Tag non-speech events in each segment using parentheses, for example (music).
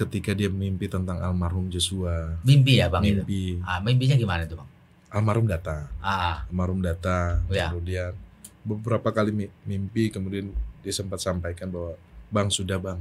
ketika dia mimpi tentang almarhum Joshua. Mimpi ya bang. Mimpi. Itu? Ah, mimpinya gimana tuh bang? Almarhum data. Ah. Almarhum datang. Oh, ya. Kemudian beberapa kali mimpi kemudian dia sempat sampaikan bahwa bang sudah bang.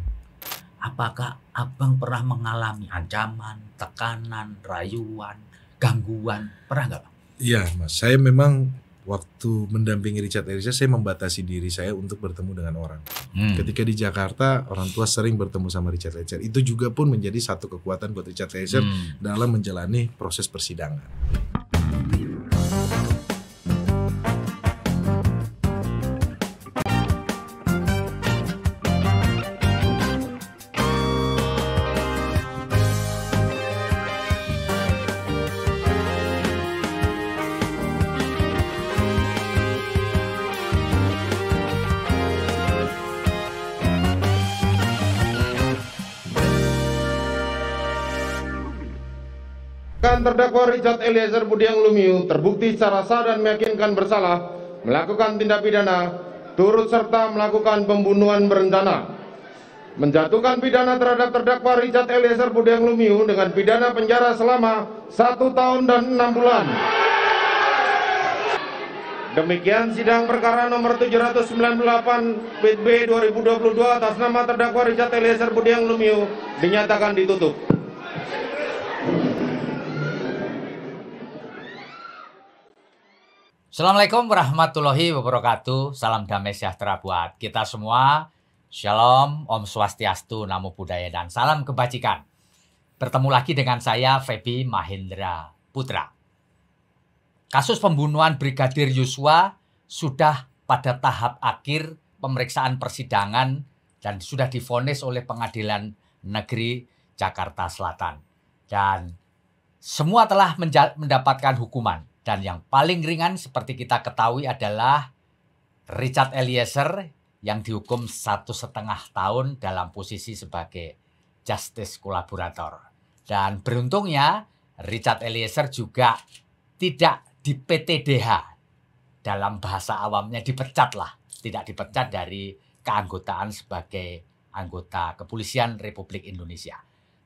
Apakah abang pernah mengalami ancaman, tekanan, rayuan, gangguan? Pernah nggak bang? Iya mas, saya memang waktu mendampingi Richard Eliezer saya membatasi diri saya untuk bertemu dengan orang. Hmm. Ketika di Jakarta orang tua sering bertemu sama Richard Eliezer. Itu juga pun menjadi satu kekuatan buat Richard Eliezer hmm. dalam menjalani proses persidangan. terdakwa Richard Eliezer Budiang Lumiu terbukti secara sah dan meyakinkan bersalah melakukan tindak pidana turut serta melakukan pembunuhan berencana menjatuhkan pidana terhadap terdakwa Richard Eliezer Budiang Lumiu dengan pidana penjara selama satu tahun dan enam bulan. Demikian sidang perkara nomor 798 PB 2022 atas nama terdakwa Richard Eliezer Budiang Lumiu dinyatakan ditutup. Assalamualaikum warahmatullahi wabarakatuh. Salam damai sejahtera buat kita semua. Shalom, Om Swastiastu, Namo Buddhaya, dan salam kebajikan. Bertemu lagi dengan saya, Feby Mahendra Putra. Kasus pembunuhan Brigadir Yosua sudah pada tahap akhir pemeriksaan persidangan dan sudah difonis oleh Pengadilan Negeri Jakarta Selatan. Dan semua telah mendapatkan hukuman dan yang paling ringan seperti kita ketahui adalah Richard Eliezer yang dihukum satu setengah tahun dalam posisi sebagai justice kolaborator. Dan beruntungnya Richard Eliezer juga tidak di PTDH. Dalam bahasa awamnya dipecat lah. Tidak dipecat dari keanggotaan sebagai anggota Kepolisian Republik Indonesia.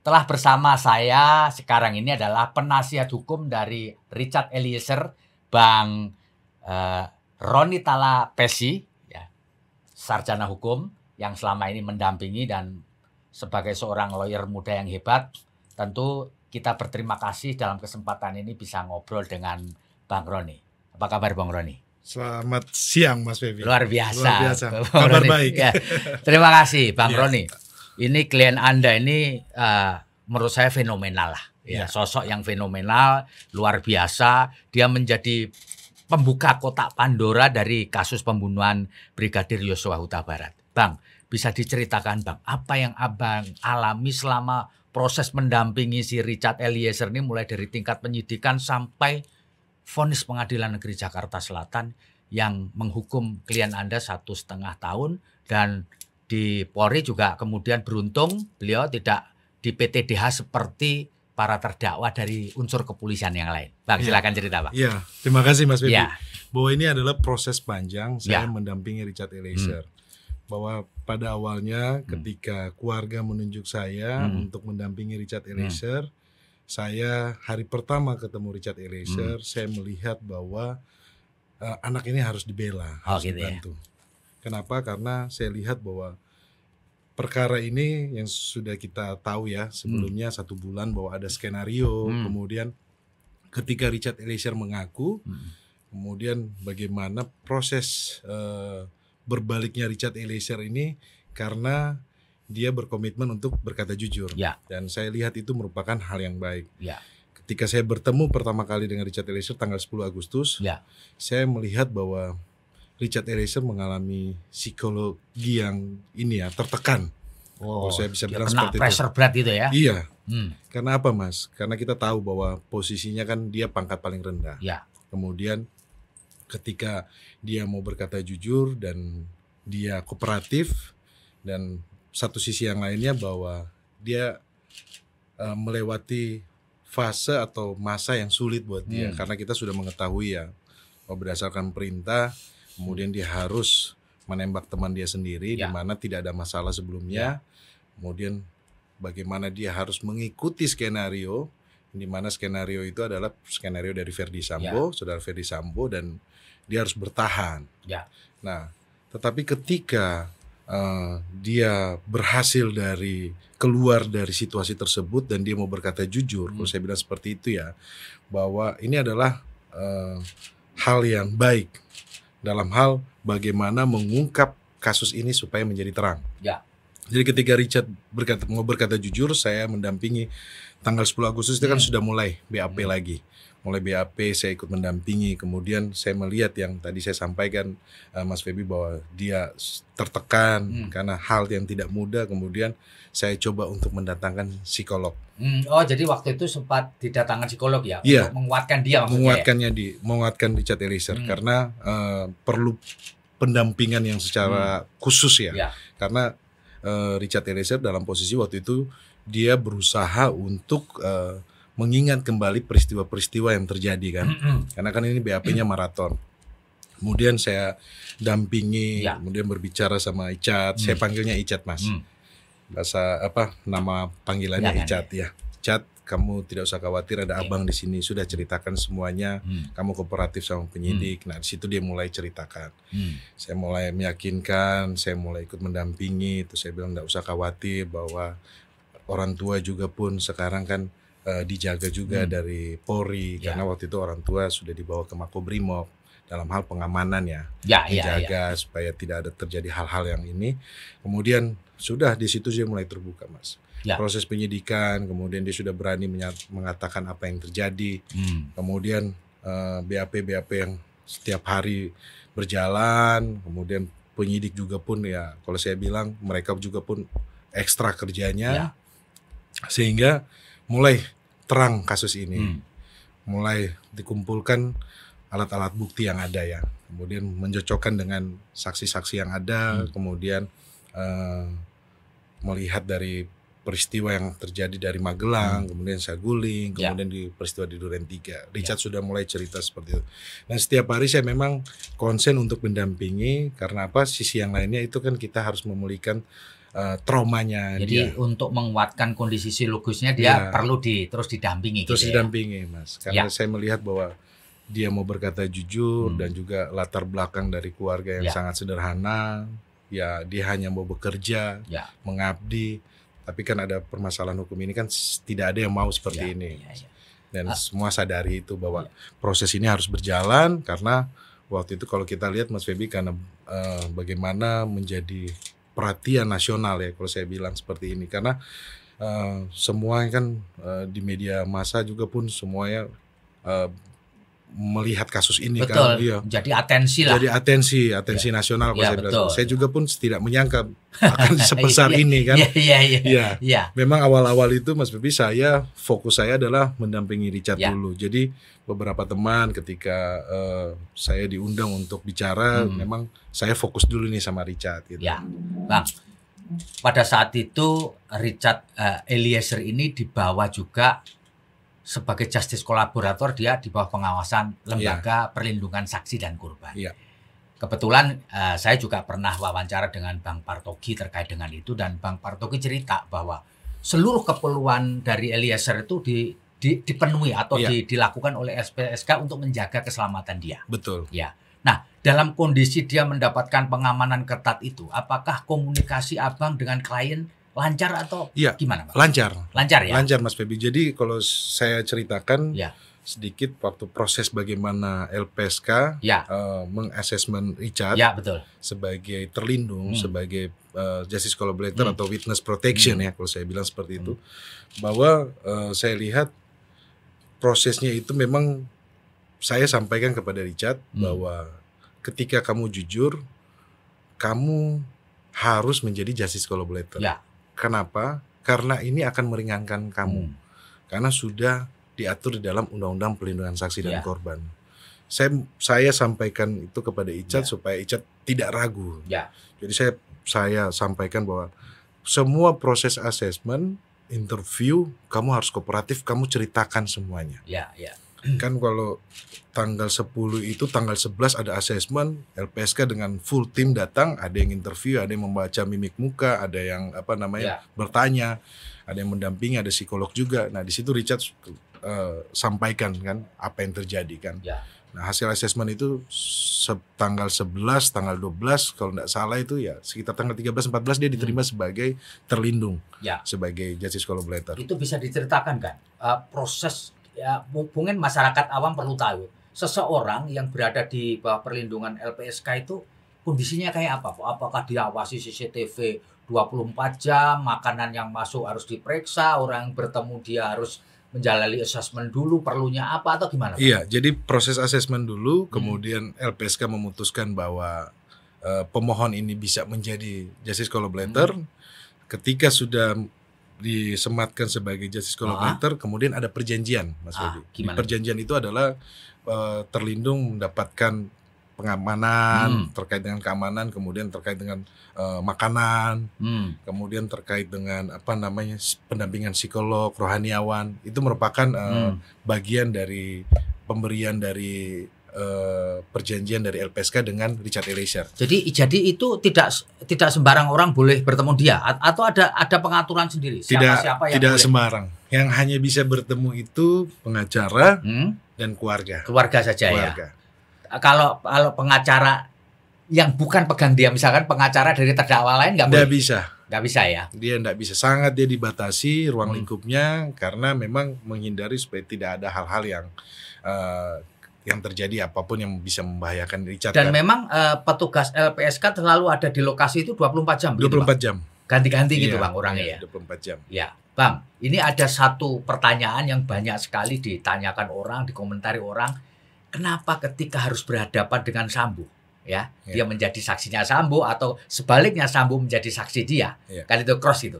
Telah bersama saya sekarang ini adalah penasihat hukum dari Richard Eliezer, Bang eh, Roni Tala Pesi, ya, sarjana hukum yang selama ini mendampingi dan sebagai seorang lawyer muda yang hebat, tentu kita berterima kasih dalam kesempatan ini bisa ngobrol dengan Bang Roni. Apa kabar Bang Roni? Selamat siang Mas Febi. Luar biasa. Luar biasa. Kabar Roni. baik. Ya. Terima kasih Bang ya. Roni ini klien Anda ini uh, menurut saya fenomenal lah. Ya, ya, sosok yang fenomenal, luar biasa. Dia menjadi pembuka kotak Pandora dari kasus pembunuhan Brigadir Yosua Huta Barat. Bang, bisa diceritakan Bang, apa yang Abang alami selama proses mendampingi si Richard Eliezer ini mulai dari tingkat penyidikan sampai vonis pengadilan negeri Jakarta Selatan yang menghukum klien Anda satu setengah tahun dan di Polri juga kemudian beruntung beliau tidak di PTDH seperti para terdakwa dari unsur kepolisian yang lain. Bang, ya. silakan cerita, Pak. Iya, terima kasih Mas Bedi. Ya. Bahwa ini adalah proses panjang iya. saya ya. mendampingi Richard Eliezer. Hmm. Bahwa pada awalnya hmm. ketika keluarga menunjuk saya hmm. untuk mendampingi Richard hmm. Eliezer, hmm. saya hari pertama ketemu Richard Eliezer, hmm. saya melihat bahwa uh, anak ini harus dibela, oh, gitu ya. dibantu. Ya. Kenapa? Karena saya lihat bahwa perkara ini yang sudah kita tahu ya hmm. sebelumnya hmm. satu bulan bahwa ada skenario hmm. kemudian ketika Richard Eliezer mengaku hmm. kemudian bagaimana proses uh, berbaliknya Richard Eliezer ini karena dia berkomitmen untuk berkata jujur ya. dan saya lihat itu merupakan hal yang baik ya. ketika saya bertemu pertama kali dengan Richard Eliezer tanggal 10 Agustus ya. saya melihat bahwa Richard Eraser mengalami psikologi yang ini ya tertekan. Oh, saya bisa ya, bilang seperti pressure itu. berat gitu ya. Iya. Hmm. Karena apa, Mas? Karena kita tahu bahwa posisinya kan dia pangkat paling rendah. Ya. Kemudian ketika dia mau berkata jujur dan dia kooperatif dan satu sisi yang lainnya bahwa dia uh, melewati fase atau masa yang sulit buat dia hmm. karena kita sudah mengetahui ya berdasarkan perintah kemudian dia harus menembak teman dia sendiri ya. di mana tidak ada masalah sebelumnya. Ya. Kemudian bagaimana dia harus mengikuti skenario di mana skenario itu adalah skenario dari Verdi Sambo, ya. saudara Verdi Sambo dan dia harus bertahan. Ya. Nah, tetapi ketika uh, dia berhasil dari keluar dari situasi tersebut dan dia mau berkata jujur, hmm. kalau saya bilang seperti itu ya, bahwa ini adalah uh, hal yang baik dalam hal bagaimana mengungkap kasus ini supaya menjadi terang. Ya. Jadi ketika Richard berkata mau berkata jujur, saya mendampingi tanggal 10 Agustus itu kan hmm. sudah mulai BAP hmm. lagi mulai BAP saya ikut mendampingi kemudian saya melihat yang tadi saya sampaikan uh, Mas Febi bahwa dia tertekan hmm. karena hal yang tidak mudah kemudian saya coba untuk mendatangkan psikolog hmm. oh jadi waktu itu sempat didatangkan psikolog ya yeah. untuk menguatkan dia maksudnya ya? menguatkannya ya? di menguatkan Richard Eliezer hmm. karena uh, perlu pendampingan yang secara hmm. khusus ya yeah. karena Richard eh, Eliezer dalam posisi waktu itu dia berusaha untuk uh, mengingat kembali peristiwa-peristiwa yang terjadi kan. Karena kan ini BAP-nya maraton. Kemudian saya dampingi, ya. kemudian berbicara sama Icat. Mm. Saya panggilnya Icat, Mas. Mm. Bahasa apa nama panggilannya ya, Icat ya. Icat, kamu tidak usah khawatir ada iya. abang di sini sudah ceritakan semuanya hmm. kamu kooperatif sama penyidik hmm. nah di situ dia mulai ceritakan hmm. saya mulai meyakinkan saya mulai ikut mendampingi terus saya bilang tidak usah khawatir bahwa orang tua juga pun sekarang kan uh, dijaga juga hmm. dari Polri ya. karena waktu itu orang tua sudah dibawa ke Makobrimob dalam hal pengamanan ya, ya, ya dijaga ya, ya. supaya tidak ada terjadi hal-hal yang ini. Kemudian sudah di situ dia mulai terbuka mas. Ya. Proses penyidikan, kemudian dia sudah berani mengatakan apa yang terjadi. Hmm. Kemudian uh, eh, BAP BAP yang setiap hari berjalan, kemudian penyidik juga pun ya kalau saya bilang mereka juga pun ekstra kerjanya ya. sehingga mulai terang kasus ini, hmm. mulai dikumpulkan alat-alat bukti yang ada ya, kemudian mencocokkan dengan saksi-saksi yang ada, hmm. kemudian uh, melihat dari peristiwa yang terjadi dari Magelang, hmm. kemudian Saguling, ya. kemudian yeah. di peristiwa di Duren Tiga. Ya. Richard yeah. sudah mulai cerita seperti itu. Dan setiap hari saya memang konsen untuk mendampingi karena apa? Sisi yang lainnya itu kan kita harus memulihkan uh, traumanya jadi dia. untuk menguatkan kondisi psikologisnya dia ya. perlu di terus didampingi terus gitu ya? didampingi ya? mas karena ya. saya melihat bahwa dia mau berkata jujur hmm. dan juga latar belakang dari keluarga yang ya. sangat sederhana ya dia hanya mau bekerja ya. mengabdi tapi kan ada permasalahan hukum ini kan tidak ada yang mau seperti ya, ini ya, ya. dan ah. semua sadari itu bahwa ya. proses ini harus berjalan karena waktu itu kalau kita lihat Mas Febi karena uh, bagaimana menjadi perhatian nasional ya kalau saya bilang seperti ini karena uh, eh, semua kan uh, di media massa juga pun semuanya uh, melihat kasus ini kan. betul. kan. Iya. Jadi atensi lah. Jadi atensi, atensi ya. nasional ya, saya betul. Saya juga pun tidak menyangka (laughs) akan iya, sebesar iya. ini kan. Iya, iya, iya. Ya. Memang awal-awal itu Mas Bebi saya fokus saya adalah mendampingi Richard ya. dulu. Jadi beberapa teman ketika uh, saya diundang untuk bicara hmm. memang saya fokus dulu nih sama Richard gitu. Ya. Bang. Pada saat itu Richard uh, Eliezer ini dibawa juga sebagai justice kolaborator dia di bawah pengawasan lembaga yeah. perlindungan saksi dan korban. Yeah. Kebetulan uh, saya juga pernah wawancara dengan Bang Partogi terkait dengan itu dan Bang Partogi cerita bahwa seluruh keperluan dari Eliezer itu di, di, dipenuhi atau yeah. di, dilakukan oleh SPSK untuk menjaga keselamatan dia. Betul. Ya. Nah, dalam kondisi dia mendapatkan pengamanan ketat itu, apakah komunikasi Abang dengan klien lancar atau ya, gimana? Pak? Lancar. Lancar ya. Lancar Mas Febi. Jadi kalau saya ceritakan ya. sedikit waktu proses bagaimana LPSK ya. uh, eh, mengasesmen Richard ya, betul. sebagai terlindung hmm. sebagai uh, justice collaborator hmm. atau witness protection hmm. ya kalau saya bilang seperti itu hmm. bahwa uh, saya lihat prosesnya itu memang saya sampaikan kepada Richard hmm. bahwa ketika kamu jujur kamu harus menjadi justice collaborator. Ya Kenapa? Karena ini akan meringankan kamu. Hmm. Karena sudah diatur di dalam Undang-Undang Pelindungan Saksi dan iya. Korban. Saya saya sampaikan itu kepada Icat yeah. supaya Icat tidak ragu. Yeah. Jadi saya saya sampaikan bahwa semua proses asesmen, interview, kamu harus kooperatif, kamu ceritakan semuanya. yeah, Yeah. (clears throat) kan kalau tanggal 10 itu tanggal 11 ada asesmen LPSK dengan full tim datang ada yang interview ada yang membaca mimik muka ada yang apa namanya yeah. bertanya ada yang mendampingi ada psikolog juga nah di situ Richard uh, sampaikan kan apa yang terjadi kan yeah. nah hasil asesmen itu tanggal 11 tanggal 12 kalau tidak salah itu ya sekitar tanggal 13 14 dia diterima hmm. sebagai terlindung ya. sebagai justice collaborator itu bisa diceritakan kan uh, proses ya mungkin masyarakat awam perlu tahu seseorang yang berada di bawah perlindungan LPSK itu kondisinya kayak apa Pak? Apakah diawasi CCTV 24 jam, makanan yang masuk harus diperiksa, orang yang bertemu dia harus menjalani asesmen dulu perlunya apa atau gimana? Pak? Iya, jadi proses asesmen dulu, hmm. kemudian hmm. LPSK memutuskan bahwa uh, pemohon ini bisa menjadi justice collaborator. Hmm. Ketika sudah disematkan sebagai justice collaborator, ah. kemudian ada perjanjian, Mas ah, Di perjanjian itu adalah uh, terlindung mendapatkan pengamanan hmm. terkait dengan keamanan kemudian terkait dengan uh, makanan hmm. kemudian terkait dengan apa namanya pendampingan psikolog rohaniawan itu merupakan uh, hmm. bagian dari pemberian dari Eh, perjanjian dari LPSK dengan Richard Eliezer. Jadi jadi itu tidak tidak sembarang orang boleh bertemu dia atau ada ada pengaturan sendiri. Siapa, tidak siapa yang tidak boleh. sembarang. Yang hanya bisa bertemu itu pengacara hmm? dan keluarga. Keluarga saja ya? keluarga. ya. Kalau kalau pengacara yang bukan pegang dia misalkan pengacara dari terdakwa lain nggak boleh. bisa. Nggak bisa ya? Dia nggak bisa, sangat dia dibatasi ruang hmm. lingkupnya karena memang menghindari supaya tidak ada hal-hal yang uh, yang terjadi apapun yang bisa membahayakan Richard. Dan kan? memang uh, petugas LPSK terlalu ada di lokasi itu 24 jam. 24 gitu, empat jam. Gitu, Ganti-ganti gitu, iya, gitu Bang orangnya iya, ya? Dua ya. 24 jam. Ya. Bang, ini ada satu pertanyaan yang banyak sekali ditanyakan orang, dikomentari orang. Kenapa ketika harus berhadapan dengan Sambo? Ya, ya. dia menjadi saksinya Sambo atau sebaliknya Sambo menjadi saksi dia. Ya. Kan itu cross itu.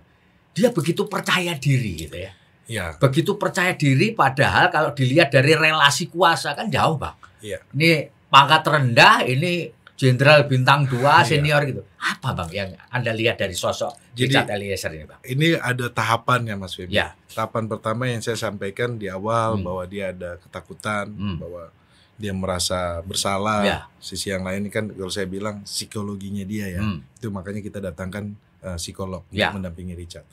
Dia begitu percaya diri gitu ya Ya. Begitu percaya diri padahal kalau dilihat dari relasi kuasa kan jauh, Bang. Ya. Ini pangkat rendah, ini jenderal bintang dua iya. senior gitu. Apa Bang yang Anda lihat dari sosok Jadi, Richard Eliezer ini, Bang? Ini ada tahapannya, Mas Febi. Ya. Tahapan pertama yang saya sampaikan di awal hmm. bahwa dia ada ketakutan, hmm. bahwa dia merasa bersalah. Ya. Sisi yang lain kan kalau saya bilang psikologinya dia ya. Hmm. Itu makanya kita datangkan uh, psikolog ya. untuk mendampingi Richard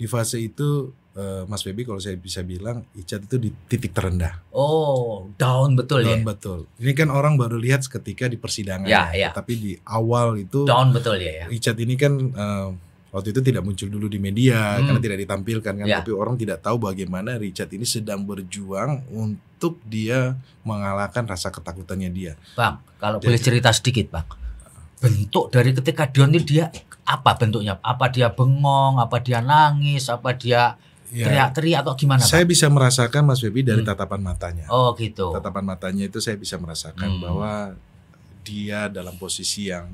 di fase itu uh, Mas Feby kalau saya bisa bilang Icat itu di titik terendah. Oh, down betul down ya. Down betul. Ini kan orang baru lihat ketika di persidangan ya, ya, ya. tapi di awal itu down betul ya. ya. Icat ini kan uh, waktu itu tidak muncul dulu di media hmm. karena tidak ditampilkan kan, ya. tapi orang tidak tahu bagaimana Richard ini sedang berjuang untuk dia mengalahkan rasa ketakutannya dia. Bang, kalau Jadi, boleh cerita sedikit, Bang. Bentuk dari ketika down itu dia apa bentuknya? Apa dia bengong? Apa dia nangis? Apa dia ya. teriak-teriak atau gimana? Saya Pak? bisa merasakan Mas Febi dari hmm. tatapan matanya. Oh gitu. Tatapan matanya itu saya bisa merasakan hmm. bahwa dia dalam posisi yang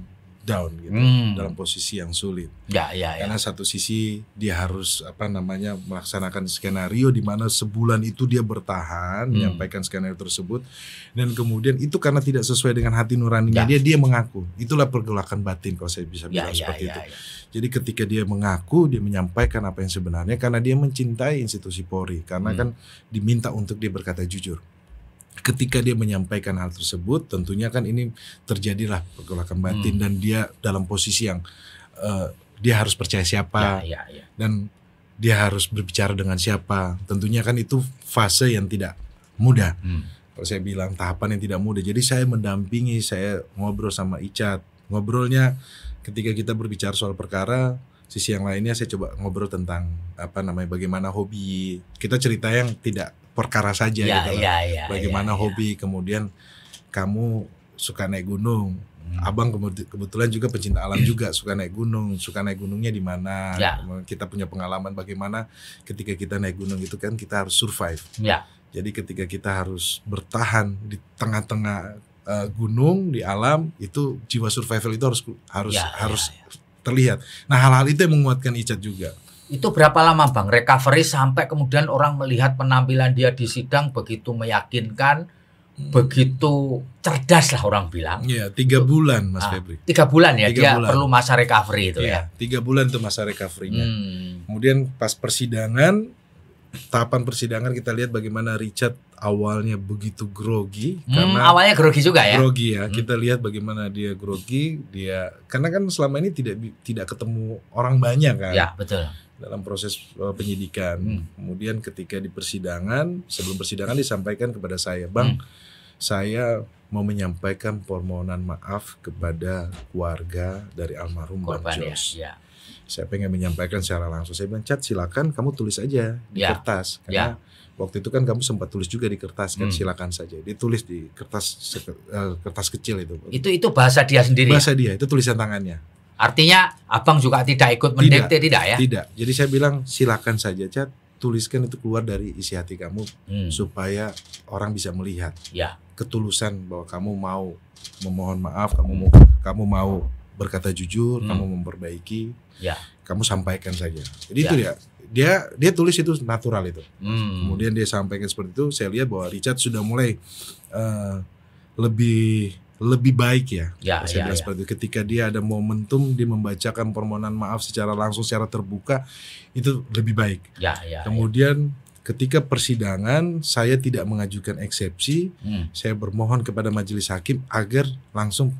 down gitu hmm. dalam posisi yang sulit. Ya, ya, ya. Karena satu sisi dia harus apa namanya melaksanakan skenario di mana sebulan itu dia bertahan hmm. menyampaikan skenario tersebut dan kemudian itu karena tidak sesuai dengan hati nuraninya ya. dia dia mengaku. Itulah pergolakan batin kalau saya bisa bilang ya, ya seperti ya, itu. ya. Jadi ketika dia mengaku dia menyampaikan apa yang sebenarnya karena dia mencintai institusi Polri karena hmm. kan diminta untuk dia berkata jujur ketika dia menyampaikan hal tersebut tentunya kan ini terjadilah pergolakan batin hmm. dan dia dalam posisi yang uh, dia harus percaya siapa ya, ya, ya. dan dia harus berbicara dengan siapa tentunya kan itu fase yang tidak mudah hmm. kalau saya bilang tahapan yang tidak mudah jadi saya mendampingi saya ngobrol sama Icat ngobrolnya ketika kita berbicara soal perkara sisi yang lainnya saya coba ngobrol tentang apa namanya bagaimana hobi kita cerita yang tidak perkara saja ya, gitu ya, Ya, Bagaimana ya, ya. hobi ya. kemudian kamu suka naik gunung. Hmm. Abang kebetulan juga pecinta alam (clears throat) juga suka naik gunung, suka naik gunungnya di mana? Ya. Kita punya pengalaman bagaimana ketika kita naik gunung itu kan kita harus survive. Ya. Jadi ketika kita harus bertahan di tengah-tengah eh, gunung di alam itu jiwa survival itu harus harus ya, ya, harus ya. terlihat. Nah hal-hal itu yang menguatkan Icat juga. Itu berapa lama Bang recovery sampai kemudian orang melihat penampilan dia di sidang begitu meyakinkan, hmm. begitu cerdas lah orang bilang. Iya, tiga bulan Mas ah, Febri. Tiga bulan ya, tiga dia bulan. perlu masa recovery itu ya. ya. Tiga bulan itu masa recovery Hmm. Kemudian pas persidangan, tahapan persidangan kita lihat bagaimana Richard awalnya begitu grogi hmm, karena awalnya grogi juga ya. Grogi ya. Hmm. Kita lihat bagaimana dia grogi, dia karena kan selama ini tidak tidak ketemu orang banyak kan. Ya, betul dalam proses eh, penyidikan. Hmm. Kemudian ketika di persidangan, sebelum persidangan disampaikan kepada saya, "Bang, hmm. saya mau menyampaikan permohonan maaf kepada keluarga dari almarhum Bang ya, Jos." Ya, Saya pengen menyampaikan secara langsung. Saya bilang, "Cat, silakan kamu tulis aja di ya. kertas." Karena ya. waktu itu kan kamu sempat tulis juga di kertas kan, hmm. silakan saja. Ditulis di kertas eh, kertas kecil itu. Itu itu bahasa dia sendiri. Bahasa ya? dia, itu tulisan tangannya. Artinya abang juga tidak ikut mendekte tidak, tidak ya? Tidak. Jadi saya bilang silakan saja cat tuliskan itu keluar dari isi hati kamu hmm. supaya orang bisa melihat ya. ketulusan bahwa kamu mau memohon maaf, kamu hmm. mau kamu mau berkata jujur, hmm. kamu memperbaiki. Ya. Kamu sampaikan saja. Jadi ya. itu ya dia dia tulis itu natural itu. Hmm. Kemudian dia sampaikan seperti itu. Saya lihat bahwa Richard sudah mulai uh, lebih lebih baik ya. Ya, saya ya, bilang ya. seperti itu. Ketika dia ada momentum dia membacakan permohonan maaf secara langsung secara terbuka itu lebih baik. Ya, ya. ya. Kemudian ya. ketika persidangan saya tidak mengajukan eksepsi, hmm. saya bermohon kepada majelis hakim agar langsung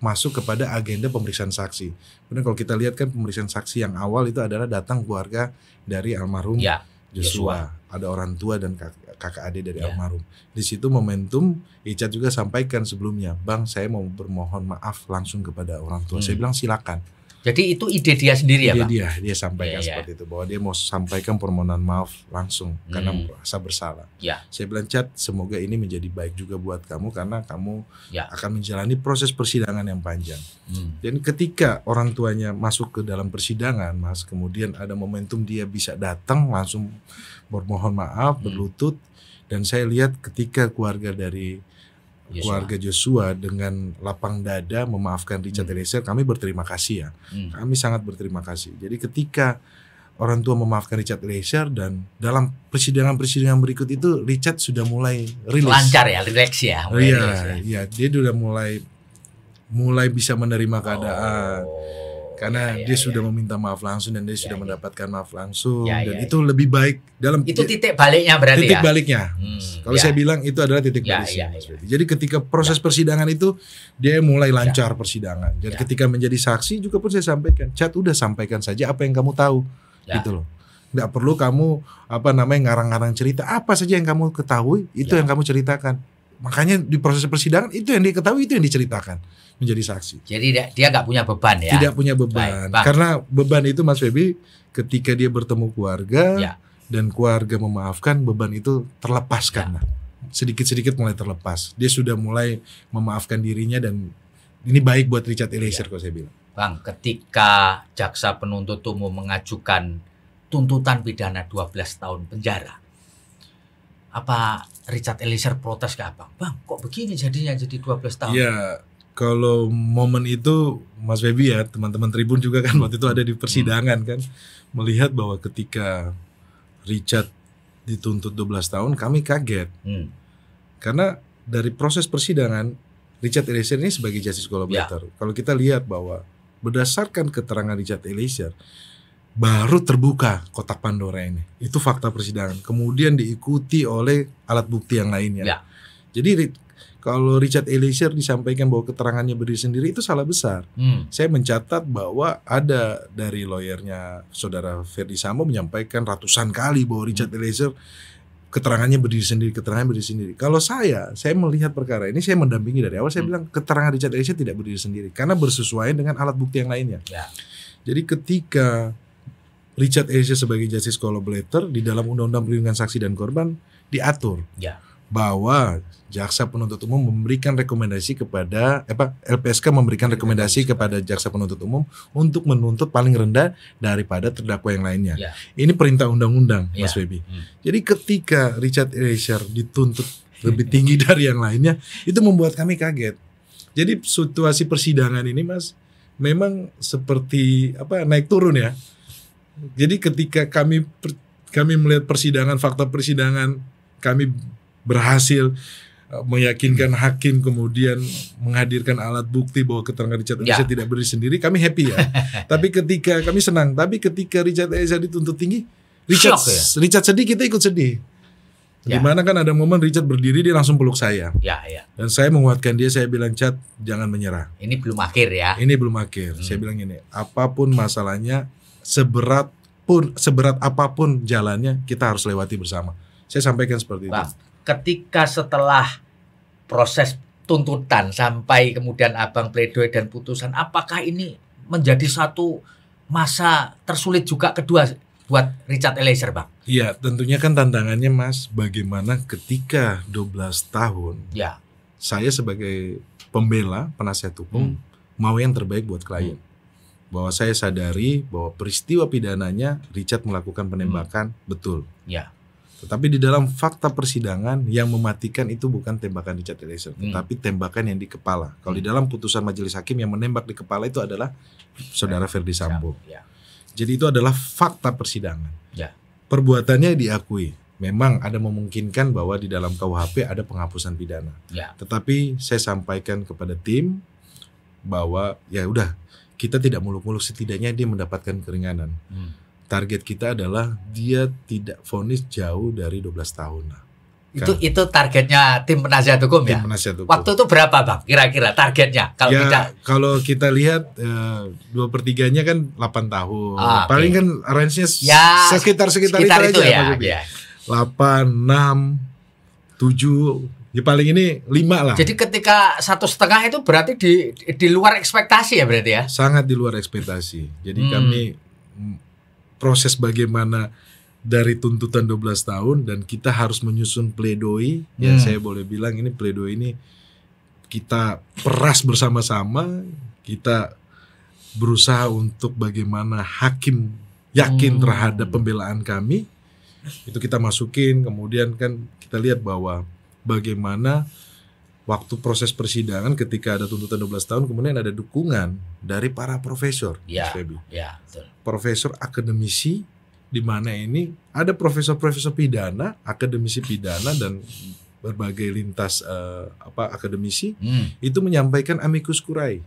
masuk kepada agenda pemeriksaan saksi. Kemudian kalau kita lihat kan pemeriksaan saksi yang awal itu adalah datang keluarga dari almarhum ya, Joshua. Joshua ada orang tua dan kakak, adik dari yeah. almarhum. Di situ momentum Ica juga sampaikan sebelumnya, "Bang, saya mau bermohon maaf langsung kepada orang tua." Hmm. Saya bilang silakan. Jadi itu ide dia sendiri ya, ide ya, Pak? Dia, dia sampaikan yeah, iya. seperti itu bahwa dia mau sampaikan permohonan maaf langsung hmm. karena merasa bersalah. Yeah. Saya bilang semoga ini menjadi baik juga buat kamu karena kamu yeah. akan menjalani proses persidangan yang panjang. Hmm. Dan ketika orang tuanya masuk ke dalam persidangan, Mas, kemudian ada momentum dia bisa datang langsung bermohon maaf, hmm. berlutut dan saya lihat ketika keluarga dari Yesua. keluarga Joshua dengan lapang dada memaafkan Richard hmm. Eliezer, kami berterima kasih ya. Hmm. Kami sangat berterima kasih. Jadi ketika orang tua memaafkan Richard Eliezer dan dalam persidangan-persidangan berikut itu Richard sudah mulai rilis. Lancar ya, relax ya, iya, ya. Iya, iya, ya. dia sudah mulai mulai bisa menerima keadaan. Oh karena ya, dia ya. sudah iya. meminta maaf langsung dan dia ya, sudah ya. mendapatkan maaf langsung ya, dan ya, itu ya. lebih baik dalam itu ya titik baliknya berarti titik ya? baliknya hmm, kalau ya. saya bilang itu adalah titik ya, baliknya ya, ya. jadi ketika proses ya. persidangan itu dia mulai iya. lancar ya. persidangan dan ya. ketika menjadi saksi juga pun saya sampaikan chat udah sampaikan saja apa yang kamu tahu ya. gitu loh nggak perlu kamu apa namanya ngarang-ngarang cerita apa saja yang kamu ketahui itu ya. yang kamu ceritakan makanya di proses persidangan itu yang diketahui itu yang diceritakan menjadi saksi. Jadi dia nggak punya beban ya? Tidak punya beban. Baik, Karena beban itu Mas Febi ketika dia bertemu keluarga ya. dan keluarga memaafkan beban itu terlepaskan. Ya. Sedikit-sedikit mulai terlepas. Dia sudah mulai memaafkan dirinya dan ini baik buat Richard Eliezer ya. kalau saya bilang. Bang, ketika jaksa penuntut umum mengajukan tuntutan pidana 12 tahun penjara. Apa Richard Eliezer protes ke Abang? Bang, kok begini jadinya jadi 12 tahun? Ya, kalau momen itu Mas Febi ya teman-teman Tribun juga kan (laughs) waktu itu ada di persidangan kan melihat bahwa ketika Richard dituntut 12 tahun kami kaget hmm. karena dari proses persidangan Richard Eliezer ini sebagai justice collaborator ya. kalau kita lihat bahwa berdasarkan keterangan Richard Eliezer baru terbuka kotak Pandora ini itu fakta persidangan kemudian diikuti oleh alat bukti yang lainnya ya. jadi kalau Richard Eliezer disampaikan bahwa keterangannya berdiri sendiri itu salah besar. Hmm. Saya mencatat bahwa ada dari lawyernya saudara Ferdi Sambo menyampaikan ratusan kali bahwa Richard Eliezer keterangannya berdiri sendiri, keterangan berdiri sendiri. Kalau saya, saya melihat perkara ini, saya mendampingi dari awal. Saya hmm. bilang keterangan Richard Eliezer tidak berdiri sendiri karena bersesuaian dengan alat bukti yang lainnya. Ya. Jadi ketika Richard Eliezer sebagai justice collaborator di dalam Undang-Undang Perlindungan Saksi dan Korban diatur. Ya bahwa jaksa penuntut umum memberikan rekomendasi kepada apa LPSK memberikan rekomendasi kepada jaksa penuntut umum untuk menuntut paling rendah daripada terdakwa yang lainnya. Ya. Ini perintah undang-undang, ya. Mas Febi. Hmm. Jadi ketika Richard Eliezer dituntut (laughs) lebih tinggi dari yang lainnya, itu membuat kami kaget. Jadi situasi persidangan ini, Mas, memang seperti apa naik turun ya. Jadi ketika kami kami melihat persidangan fakta persidangan kami berhasil uh, meyakinkan hakim kemudian menghadirkan alat bukti bahwa keterangan Richard ya. Eliezer ya. tidak berdiri sendiri kami happy ya (laughs) tapi ketika kami senang tapi ketika Richard Eliezer dituntut tinggi Richard Shock, ya? Richard sedih kita ikut sedih ya. dimana kan ada momen Richard berdiri dia langsung peluk saya ya, ya. dan saya menguatkan dia saya bilang Chad jangan menyerah ini belum akhir ya ini belum akhir hmm. saya bilang ini apapun masalahnya seberat pun seberat apapun jalannya kita harus lewati bersama saya sampaikan seperti Bang. itu ketika setelah proses tuntutan sampai kemudian abang pledoi dan putusan apakah ini menjadi satu masa tersulit juga kedua buat Richard Eliezer bang? Iya tentunya kan tantangannya mas bagaimana ketika 12 tahun ya. saya sebagai pembela penasihat hukum hmm. mau yang terbaik buat klien hmm. bahwa saya sadari bahwa peristiwa pidananya Richard melakukan penembakan hmm. betul ya tetapi di dalam fakta persidangan yang mematikan itu bukan tembakan Richard Eliezer, hmm. tetapi tembakan yang di kepala. Kalau di hmm. dalam putusan majelis hakim yang menembak di kepala itu adalah saudara ya. Ferdi Sambo. Ya. Jadi itu adalah fakta persidangan. Ya. Perbuatannya diakui. Memang ada memungkinkan bahwa di dalam KUHP ada penghapusan pidana. Ya. Tetapi saya sampaikan kepada tim bahwa ya udah kita tidak muluk-muluk setidaknya dia mendapatkan keringanan. Hmm target kita adalah dia tidak vonis jauh dari 12 tahun. Nah, itu itu targetnya tim penasihat hukum tim ya. Penasihat hukum. Waktu itu berapa bang? Kira-kira targetnya kalau ya, tidak. Kalau kita lihat eh, dua uh, pertiganya kan 8 tahun. Oh, Paling okay. kan range-nya ya, sekitar sekitar, sekitar itu, itu Ya, ya. enam tujuh. 7 Ya paling ini lima lah. Jadi ketika satu setengah itu berarti di di luar ekspektasi ya berarti ya? Sangat di luar ekspektasi. Jadi hmm. kami proses bagaimana dari tuntutan 12 tahun dan kita harus menyusun pledoi ya, hmm. ya saya boleh bilang ini pledoi ini kita peras bersama-sama kita berusaha untuk bagaimana hakim yakin hmm. terhadap pembelaan kami itu kita masukin kemudian kan kita lihat bahwa bagaimana waktu proses persidangan ketika ada tuntutan 12 tahun kemudian ada dukungan dari para profesor ya, ya betul. profesor akademisi di mana ini ada profesor-profesor pidana akademisi pidana dan berbagai lintas uh, apa akademisi hmm. itu menyampaikan amicus curiae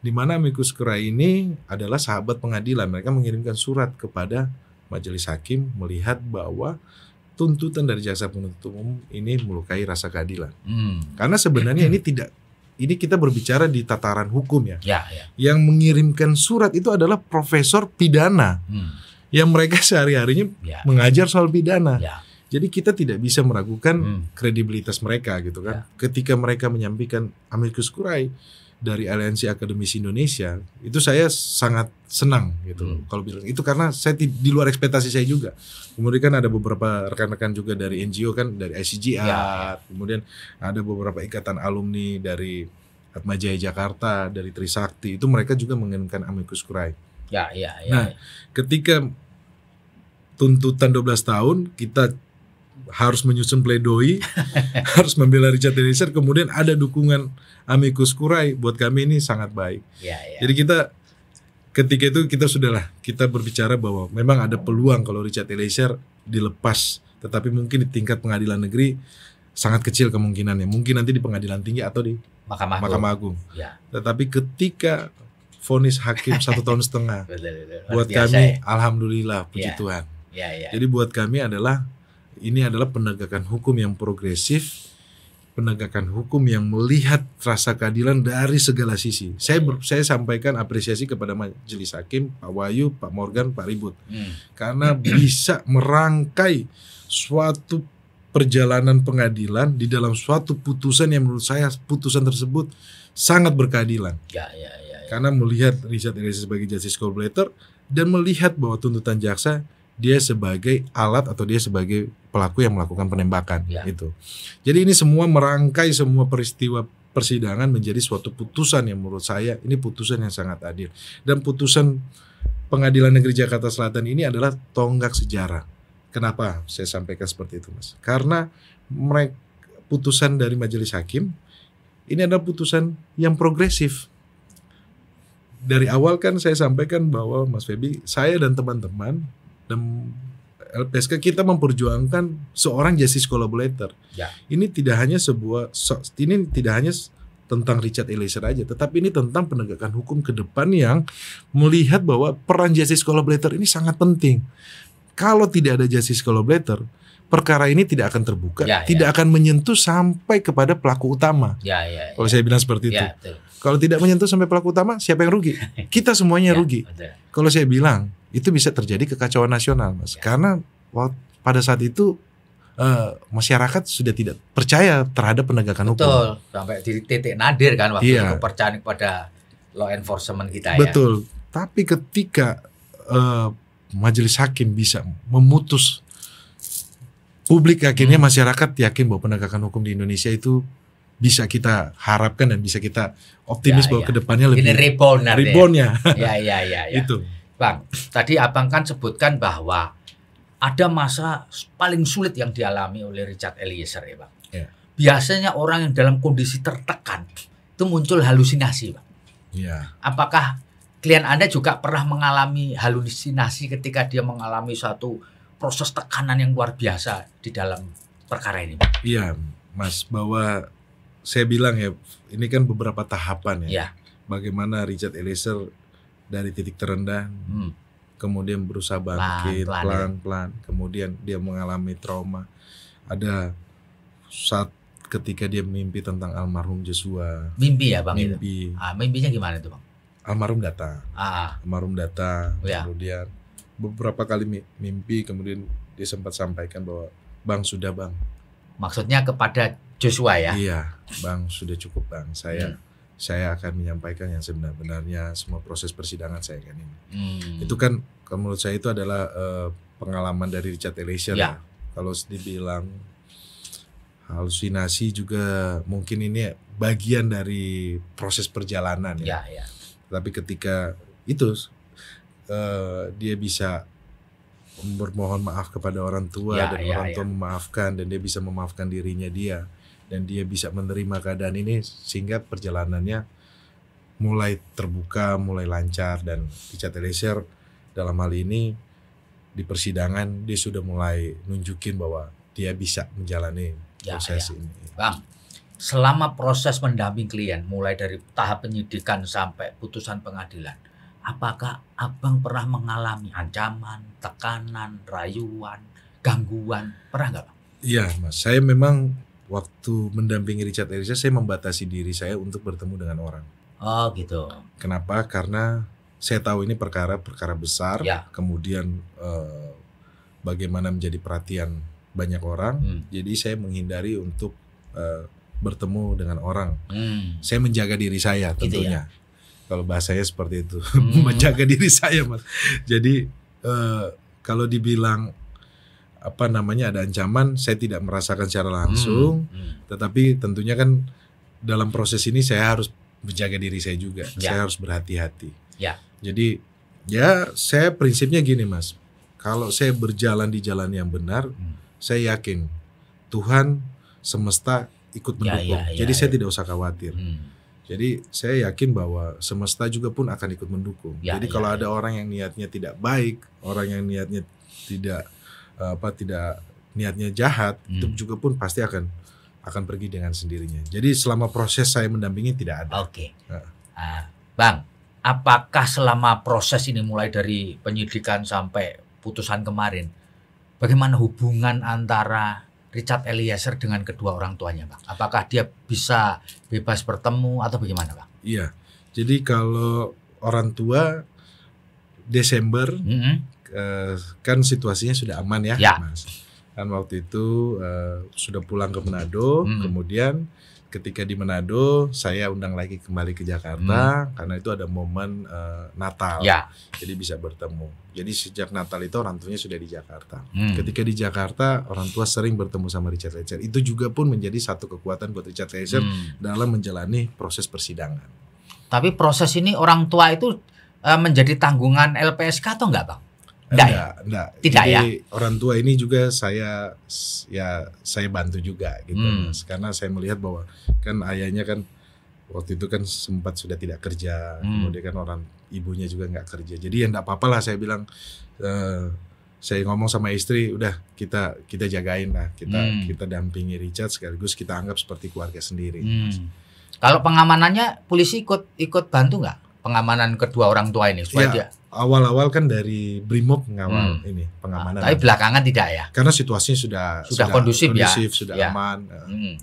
di mana amicus curiae ini adalah sahabat pengadilan mereka mengirimkan surat kepada majelis hakim melihat bahwa tuntutan dari jaksa penuntut umum ini melukai rasa keadilan. Hmm. Karena sebenarnya ini tidak ini kita berbicara di tataran hukum ya. ya, ya. Yang mengirimkan surat itu adalah profesor pidana. Hmm. Yang mereka sehari-harinya ya. mengajar soal pidana. Ya. Jadi kita tidak bisa meragukan hmm. kredibilitas mereka gitu kan. Ya. Ketika mereka menyampaikan amicus curiae dari aliansi akademisi Indonesia itu saya sangat senang gitu hmm. kalau bilang itu karena saya di luar ekspektasi saya juga kemudian kan ada beberapa rekan-rekan juga dari NGO kan dari ICGA ya. Iya. kemudian ada beberapa ikatan alumni dari Atma Jaya Jakarta dari Trisakti itu mereka juga menginginkan amicus curiae ya ya ya nah ketika tuntutan 12 tahun kita harus menyusun pledoi, (laughs) harus membela Richard Eliezer, kemudian ada dukungan amicus Kurai buat kami ini sangat baik. Ya, ya. Jadi kita ketika itu kita sudahlah kita berbicara bahwa memang ada peluang kalau Richard Eliezer dilepas, tetapi mungkin di tingkat pengadilan negeri sangat kecil kemungkinannya. Mungkin nanti di pengadilan tinggi atau di Mahkamah Agung. Mahkamah Agung. Ya. Tetapi ketika vonis hakim satu tahun setengah, (laughs) buat kami ya. alhamdulillah puji ya. Tuhan. Ya, ya. Jadi buat kami adalah ini adalah penegakan hukum yang progresif, penegakan hukum yang melihat rasa keadilan dari segala sisi. Saya ber, saya sampaikan apresiasi kepada Majelis Hakim, Pak Wayu, Pak Morgan, Pak Ribut, hmm. karena bisa merangkai suatu perjalanan pengadilan di dalam suatu putusan yang menurut saya putusan tersebut sangat berkeadilan. Ya, ya, ya, ya. Karena melihat riset riset sebagai justice collaborator dan melihat bahwa tuntutan jaksa dia sebagai alat atau dia sebagai pelaku yang melakukan penembakan ya. itu. Jadi ini semua merangkai semua peristiwa persidangan menjadi suatu putusan yang menurut saya ini putusan yang sangat adil dan putusan Pengadilan Negeri Jakarta Selatan ini adalah tonggak sejarah. Kenapa saya sampaikan seperti itu, Mas? Karena mereka putusan dari majelis hakim ini adalah putusan yang progresif. Dari awal kan saya sampaikan bahwa Mas Febi, saya dan teman-teman dan LPSK kita memperjuangkan seorang justice collaborator. Ya. Ini tidak hanya sebuah ini tidak hanya tentang Richard Eliezer aja, tetapi ini tentang penegakan hukum ke depan yang melihat bahwa peran justice collaborator ini sangat penting. Kalau tidak ada justice collaborator, perkara ini tidak akan terbuka, ya, ya. tidak ya. akan menyentuh sampai kepada pelaku utama. Ya, ya, ya. Kalau saya bilang seperti itu. Ya, Kalau tidak menyentuh sampai pelaku utama, siapa yang rugi? (laughs) Kita semuanya ya, rugi. Kalau saya bilang itu bisa terjadi kekacauan nasional, Mas. Ya. Karena pada saat itu uh, masyarakat sudah tidak percaya terhadap penegakan Betul. hukum. Betul, sampai di titik nadir kan waktu iya. itu kepercayaan kepada law enforcement kita ya. Betul. Tapi ketika uh, majelis hakim bisa memutus publik akhirnya hmm. masyarakat yakin bahwa penegakan hukum di Indonesia itu bisa kita harapkan dan bisa kita optimis ya, bahwa ya. kedepannya lebih Ini rebound reboundnya ya ya ya, ya. (laughs) itu Bang, tadi Abang kan sebutkan bahwa ada masa paling sulit yang dialami oleh Richard Eliezer ya Bang. Yeah. Biasanya orang yang dalam kondisi tertekan itu muncul halusinasi Bang. Yeah. Apakah klien Anda juga pernah mengalami halusinasi ketika dia mengalami suatu proses tekanan yang luar biasa di dalam perkara ini? bang? Iya, Mas, bahwa saya bilang ya, ini kan beberapa tahapan ya. ya. Bagaimana Richard Eliezer dari titik terendah hmm. kemudian berusaha bangkit pelan-pelan ya. kemudian dia mengalami trauma ada saat ketika dia mimpi tentang almarhum Joshua mimpi ya bang mimpi itu? Ah, mimpinya gimana tuh bang almarhum datang ah. ah. almarhum datang oh, ya. kemudian beberapa kali mimpi kemudian dia sempat sampaikan bahwa bang sudah bang maksudnya kepada Joshua ya iya bang sudah cukup bang saya hmm saya akan menyampaikan yang sebenarnya semua proses persidangan saya kan ini. Hmm. Itu kan menurut saya itu adalah uh, pengalaman dari Richard Eliezer. Ya. ya. Kalau dibilang halusinasi juga mungkin ini bagian dari proses perjalanan ya. ya, ya. Tapi ketika itu uh, dia bisa bermohon maaf kepada orang tua ya, dan ya, orang ya. tua ya. memaafkan dan dia bisa memaafkan dirinya dia dan dia bisa menerima keadaan ini sehingga perjalanannya mulai terbuka, mulai lancar dan Richard Eliezer dalam hal ini di persidangan dia sudah mulai nunjukin bahwa dia bisa menjalani ya, proses ya. ini. Bang, selama proses mendamping klien mulai dari tahap penyidikan sampai putusan pengadilan, apakah Abang pernah mengalami ancaman, tekanan, rayuan, gangguan? Pernah nggak, Iya, Mas. Saya memang waktu mendampingi Richard Eliezer saya membatasi diri saya untuk bertemu dengan orang. Oh gitu. Kenapa? Karena saya tahu ini perkara-perkara besar. Ya. Kemudian eh, bagaimana menjadi perhatian banyak orang. Hmm. Jadi saya menghindari untuk eh, bertemu dengan orang. Hmm. Saya menjaga diri saya tentunya. Gitu ya? Kalau bahasanya seperti itu, hmm. (laughs) menjaga diri saya mas. Jadi eh, kalau dibilang apa namanya ada ancaman saya tidak merasakan secara langsung hmm, hmm. tetapi tentunya kan dalam proses ini saya harus menjaga diri saya juga ya. saya harus berhati-hati ya. jadi ya saya prinsipnya gini mas kalau saya berjalan di jalan yang benar hmm. saya yakin Tuhan semesta ikut ya, ya, mendukung ya, ya, ya, jadi ya. saya tidak usah khawatir hmm. Jadi saya yakin bahwa semesta juga pun akan ikut mendukung. Ya, Jadi ya, kalau ya. ada orang yang niatnya tidak baik, orang yang niatnya tidak apa tidak niatnya jahat hmm. itu juga pun pasti akan akan pergi dengan sendirinya. Jadi selama proses saya mendampingi tidak ada. Oke. Okay. Uh. Ah, bang, apakah selama proses ini mulai dari penyidikan sampai putusan kemarin bagaimana hubungan antara Richard Eliezer dengan kedua orang tuanya, bang Apakah dia bisa bebas bertemu atau bagaimana, bang Iya. Jadi kalau orang tua Desember mm -hmm. Eh, kan situasinya sudah aman ya, ya. Mas. Kan waktu itu uh, sudah pulang ke Manado, hmm. kemudian ketika di Manado saya undang lagi kembali ke Jakarta hmm. karena itu ada momen uh, Natal ya. jadi bisa bertemu jadi sejak Natal itu orang tuanya sudah di Jakarta hmm. ketika di Jakarta orang tua sering bertemu sama Richard Eliezer itu juga pun menjadi satu kekuatan buat Richard Eliezer hmm. dalam menjalani proses persidangan tapi proses ini orang tua itu menjadi tanggungan LPSK atau enggak bang? Enggak, ya? enggak. Tidak Jadi, ya. Orang tua ini juga saya ya saya bantu juga gitu. Hmm. Karena saya melihat bahwa kan ayahnya kan waktu itu kan sempat sudah tidak kerja, hmm. kemudian kan orang ibunya juga nggak kerja. Jadi ya enggak apa-apa lah saya bilang uh, saya ngomong sama istri udah kita kita jagain lah, kita hmm. kita dampingi Richard sekaligus kita anggap seperti keluarga sendiri. Hmm. Kalau pengamanannya polisi ikut ikut bantu nggak? Pengamanan kedua orang tua ini supaya ya. dia awal-awal kan dari Brimob ngawal hmm. ini pengamanan. Tapi belakangan tidak ya? Karena situasinya sudah sudah, sudah kondusif, ya? kondusif ya, sudah ya. aman. Eh. Hmm.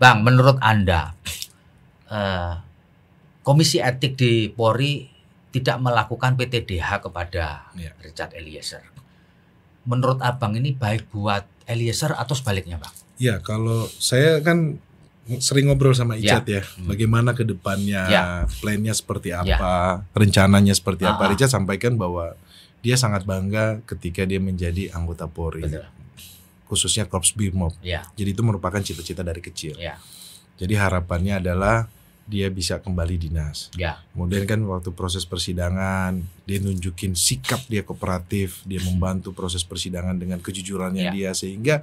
Bang, menurut anda eh, komisi etik di Polri tidak melakukan PTDH kepada ya. Richard Eliezer. Menurut abang ini baik buat Eliezer atau sebaliknya, bang? Ya, kalau saya kan sering ngobrol sama Icat ya, ya. Hmm. bagaimana kedepannya, ya. plannya seperti ya. apa, ya. rencananya seperti Aha. apa. Ah. Icat sampaikan bahwa dia sangat bangga ketika dia menjadi anggota Polri, Betul. khususnya Korps Bimob. Ya. Jadi itu merupakan cita-cita dari kecil. Ya. Jadi harapannya adalah dia bisa kembali dinas. Ya. Kemudian kan waktu proses persidangan dia nunjukin sikap dia kooperatif, dia hmm. membantu proses persidangan dengan kejujurannya ya. dia sehingga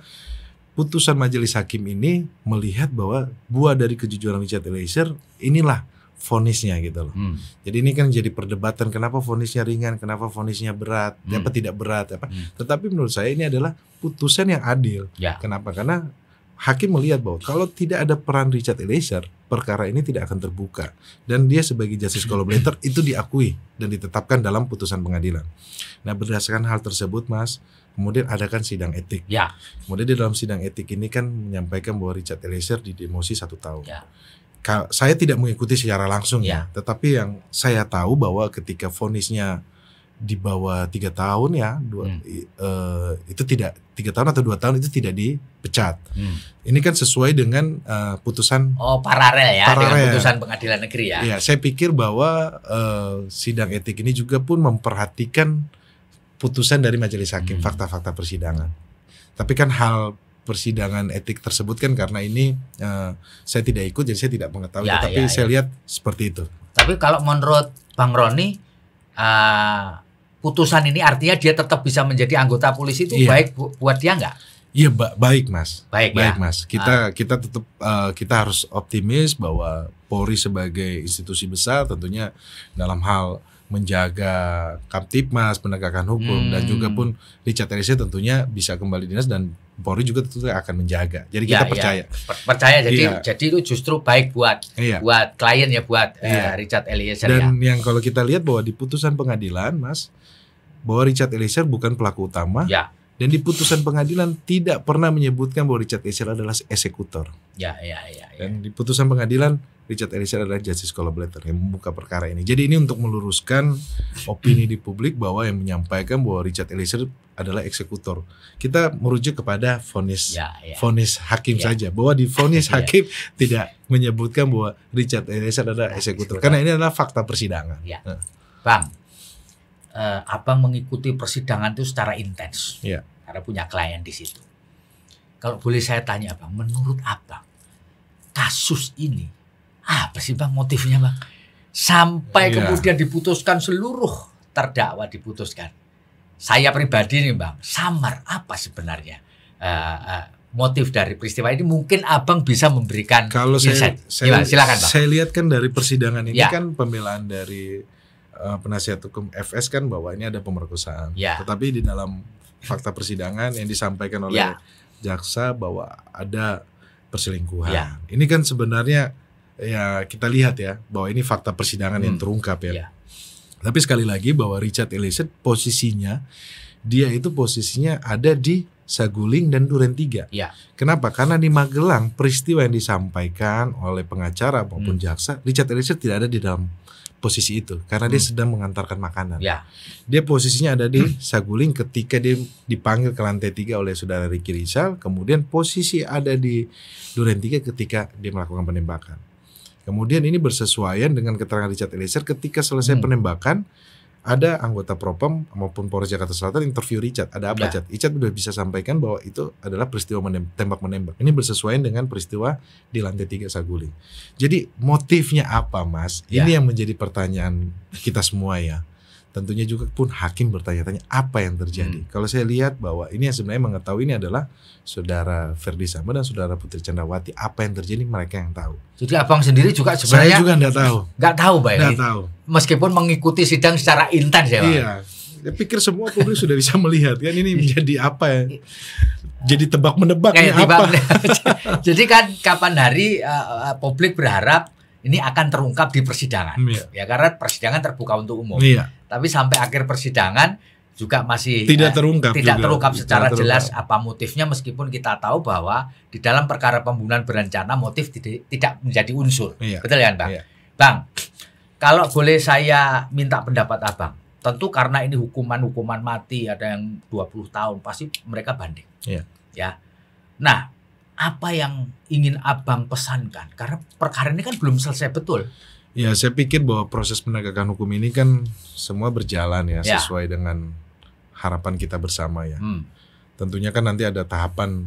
putusan majelis hakim ini melihat bahwa buah dari kejujuran Richard Eliezer inilah fonisnya gitu loh. Hmm. Jadi ini kan jadi perdebatan kenapa fonisnya ringan, kenapa fonisnya berat, hmm. apa tidak berat apa. Hmm. Tetapi menurut saya ini adalah putusan yang adil. Ya. Kenapa? Karena hakim melihat bahwa kalau tidak ada peran Richard Eliezer, perkara ini tidak akan terbuka dan dia sebagai justice collaborator (clears throat) itu diakui dan ditetapkan dalam putusan pengadilan. Nah, berdasarkan hal tersebut, Mas, kemudian adakan sidang etik. Ya. Kemudian di dalam sidang etik ini kan menyampaikan bahwa Richard Eliezer didemosi satu tahun. Ya. saya tidak mengikuti secara langsung ya. ya, tetapi yang saya tahu bahwa ketika vonisnya di bawah tiga tahun ya, dua, hmm. e, itu tidak tiga tahun atau dua tahun itu tidak dipecat. Hmm. Ini kan sesuai dengan uh, putusan oh paralel ya paralel. dengan putusan pengadilan negeri ya. Iya, saya pikir bahwa uh, sidang etik ini juga pun memperhatikan putusan dari majelis hakim hmm. fakta-fakta persidangan. Tapi kan hal persidangan etik tersebut kan karena ini uh, saya tidak ikut jadi saya tidak mengetahui ya, tapi ya, saya ya. lihat seperti itu. Tapi kalau menurut Bang Roni uh, putusan ini artinya dia tetap bisa menjadi anggota polisi itu iya. baik buat dia nggak? Iya ba baik mas, baik, ya? baik ya? mas. Kita ah. kita tetap uh, eh, kita harus optimis bahwa Polri sebagai institusi besar tentunya dalam hal menjaga Kamtipmas, penegakan hukum hmm. dan juga pun Richard Eliezer tentunya bisa kembali dinas dan Polri juga tentu akan menjaga. Jadi ya, kita percaya. Ya. Percaya jadi ya. jadi itu justru baik buat ya. buat klien ya buat ya. Uh, Richard Eliezer Dan ya. yang kalau kita lihat bahwa di putusan pengadilan Mas bahwa Richard Eliezer bukan pelaku utama. Ya. Dan di putusan pengadilan tidak pernah menyebutkan bahwa Richard Eliezer adalah eksekutor. Ya, ya, ya, ya. Dan di putusan pengadilan Richard Eliezer adalah justice collaborator yang membuka perkara ini. Jadi ini untuk meluruskan opini di publik bahwa yang menyampaikan bahwa Richard Eliezer adalah eksekutor. Kita merujuk kepada vonis ya, ya. vonis hakim ya. saja bahwa di vonis (laughs) ya. hakim ya. tidak menyebutkan bahwa Richard Eliezer adalah eksekutor. Karena ini adalah fakta persidangan. Ya. Nah. Bang, uh, abang mengikuti persidangan itu secara intens yeah. karena punya klien di situ. Kalau boleh saya tanya bang, menurut abang kasus ini apa sih bang motifnya bang? Sampai yeah. kemudian diputuskan seluruh terdakwa diputuskan. Saya pribadi nih bang, samar apa sebenarnya uh, uh, motif dari peristiwa ini? Mungkin abang bisa memberikan. Kalau saya, saya silakan Saya lihat kan dari persidangan ini ya. kan pembelaan dari Eh, penasihat hukum FS kan bahwa ini ada pemerkosaan. Ya. Tetapi di dalam fakta persidangan yang disampaikan oleh ya. jaksa bahwa ada perselingkuhan. Ya. Ini kan sebenarnya ya kita lihat ya bahwa ini fakta persidangan hmm. yang terungkap ya. ya. Tapi sekali lagi bahwa Richard Eliezer posisinya dia itu posisinya ada di Saguling dan Duren 3. Ya. Kenapa? Karena di Magelang peristiwa yang disampaikan oleh pengacara maupun hmm. jaksa Richard Eliezer tidak ada di dalam posisi itu karena hmm. dia sedang mengantarkan makanan. Ya. Dia posisinya ada di Saguling ketika dia dipanggil ke lantai tiga oleh saudara Ricky Rizal, kemudian posisi ada di Duren tiga ketika dia melakukan penembakan. Kemudian ini bersesuaian dengan keterangan Richard Eliezer ketika selesai hmm. penembakan ada anggota Propam maupun Polres Jakarta Selatan interview Richard. Ada apa ya. Richard? sudah bisa sampaikan bahwa itu adalah peristiwa menembak, tembak menembak. Ini bersesuaian dengan peristiwa di lantai tiga Saguling. Jadi motifnya apa, Mas? Ya. Ini yang menjadi pertanyaan kita semua ya tentunya juga pun hakim bertanya-tanya apa yang terjadi. Hmm. Kalau saya lihat bahwa ini yang sebenarnya mengetahui ini adalah saudara Ferdi Sambo dan saudara Putri Candrawati apa yang terjadi mereka yang tahu. Jadi abang sendiri juga sebenarnya saya juga nggak tahu. Nggak tahu, baik. Ya? Nggak tahu. Meskipun mengikuti sidang secara intens ya, Pak. Iya. Saya pikir semua publik sudah bisa melihat kan ini menjadi apa ya? Jadi tebak menebak ya, apa? (laughs) jadi kan kapan hari uh, publik berharap ini akan terungkap di persidangan iya. ya. karena persidangan terbuka untuk umum yeah. tapi sampai akhir persidangan juga masih tidak eh, terungkap tidak juga. terungkap secara tidak jelas apa motifnya meskipun kita tahu bahwa di dalam perkara pembunuhan berencana motif tidak, tidak menjadi unsur iya. betul ya bang iya. bang kalau boleh saya minta pendapat abang tentu karena ini hukuman hukuman mati ada yang 20 tahun pasti mereka banding iya. ya nah apa yang ingin abang pesankan? Karena perkara ini kan belum selesai betul. Ya, saya pikir bahwa proses penegakan hukum ini kan semua berjalan ya, ya. sesuai dengan harapan kita bersama ya. Hmm. Tentunya kan nanti ada tahapan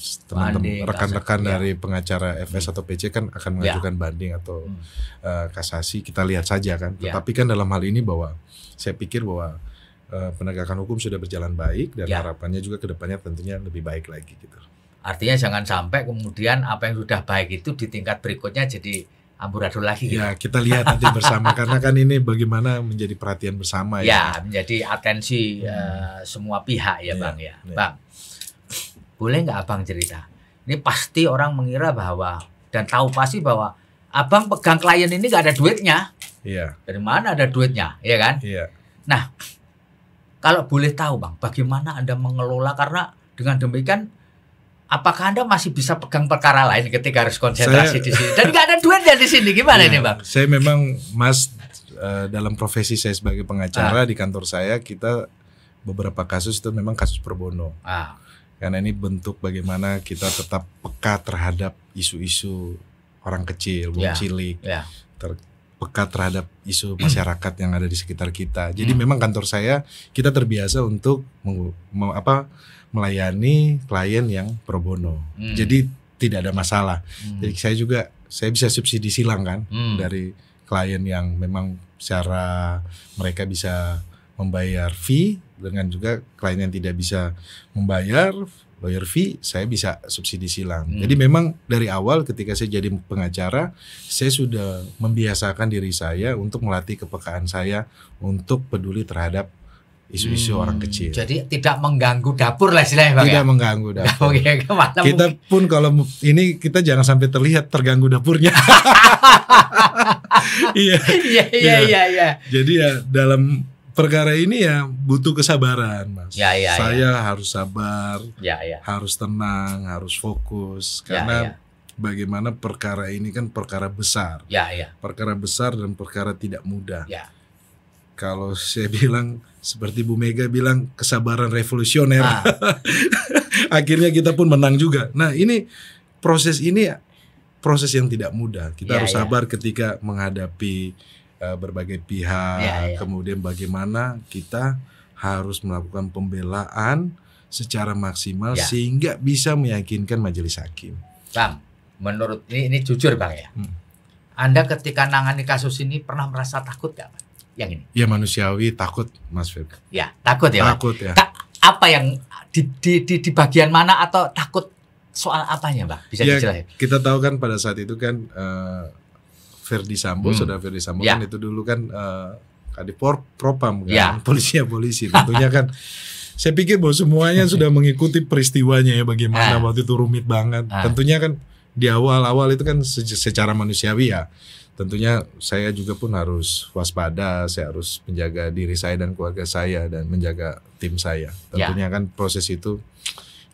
teman-teman rekan-rekan dari ya. pengacara FS hmm. atau PC kan akan ya. mengajukan ya. banding atau hmm. uh, kasasi kita lihat saja kan. Ya. Tetapi kan dalam hal ini bahwa saya pikir bahwa uh, penegakan hukum sudah berjalan baik dan ya. harapannya juga kedepannya tentunya lebih baik lagi gitu. Artinya jangan sampai kemudian apa yang sudah baik itu di tingkat berikutnya jadi amburadul lagi. Ya, ya kita lihat nanti bersama (laughs) karena kan ini bagaimana menjadi perhatian bersama ya. Ya, menjadi atensi hmm. uh, semua pihak ya, ya Bang ya. ya. Bang. Boleh nggak Abang cerita? Ini pasti orang mengira bahwa dan tahu pasti bahwa Abang pegang klien ini nggak ada duitnya. Iya. Dari mana ada duitnya, ya kan? Iya. Nah, kalau boleh tahu Bang, bagaimana Anda mengelola karena dengan demikian apakah Anda masih bisa pegang perkara lain ketika harus konsentrasi saya, di sini? Dan nggak ada duit ya di sini, gimana ya, ini Bang? Saya memang Mas eh, dalam profesi saya sebagai pengacara ah. di kantor saya kita beberapa kasus itu memang kasus perbono. Ah. Karena ini bentuk bagaimana kita tetap peka terhadap isu-isu orang kecil, wong yeah. cilik, yeah. Ter peka terhadap isu masyarakat yang ada di sekitar kita. Jadi hmm. memang kantor saya kita terbiasa untuk apa melayani klien yang pro bono. Hmm. Jadi tidak ada masalah. Hmm. Jadi saya juga saya bisa subsidi silang kan hmm. dari klien yang memang secara mereka bisa membayar fee dengan juga klien yang tidak bisa membayar lawyer fee saya bisa subsidi silang. Hmm. Jadi memang dari awal ketika saya jadi pengacara saya sudah membiasakan diri saya untuk melatih kepekaan saya untuk peduli terhadap isu-isu hmm. orang kecil. Jadi tidak mengganggu dapur lah istilahnya Bang. Tidak ya? mengganggu dapur. Oke, kita pun kalau ini kita jangan sampai terlihat terganggu dapurnya. (laughs) Iya. iya. Iya iya iya iya. Jadi ya dalam perkara ini ya butuh kesabaran, Mas. Ya, ya, ya. Saya ya. harus sabar. Ya, ya. Harus tenang, harus fokus ya, karena ya, ya bagaimana perkara ini kan perkara besar. Ya, ya. Perkara besar dan perkara tidak mudah. Ya. Kalau saya (laughs) bilang seperti Bu Mega bilang kesabaran revolusioner. Ah. (laughs) Akhirnya kita pun menang juga. Nah, ini proses ini ya, proses yang tidak mudah. Kita yeah, harus ya. sabar yeah. ketika menghadapi uh, berbagai pihak, yeah, ya. kemudian bagaimana kita harus melakukan pembelaan secara maksimal sehingga bisa meyakinkan majelis hakim. Bang, menurut ini ini jujur Bang ya. Hmm. Anda ketika nangani kasus ini pernah merasa takut gak, Bang? yang ini. Ya manusiawi takut Mas Feb. Ya takut ya. Takut ya. Ta apa yang di, di, di, di bagian mana atau takut soal apanya Mbak Bisa ya, dijelaskan. Kita tahu kan pada saat itu kan uh, eh, Ferdi Sambo, hmm. saudara Ferdi Sambo ya. kan itu dulu kan uh, eh, kadipor propam kan, ya. polisi polisi. Tentunya kan (laughs) saya pikir bahwa semuanya sudah mengikuti peristiwanya ya bagaimana ah. waktu itu rumit banget. Ah. Tentunya kan di awal-awal itu kan secara manusiawi ya tentunya saya juga pun harus waspada, saya harus menjaga diri saya dan keluarga saya dan menjaga tim saya. Ya. Tentunya yeah. kan proses itu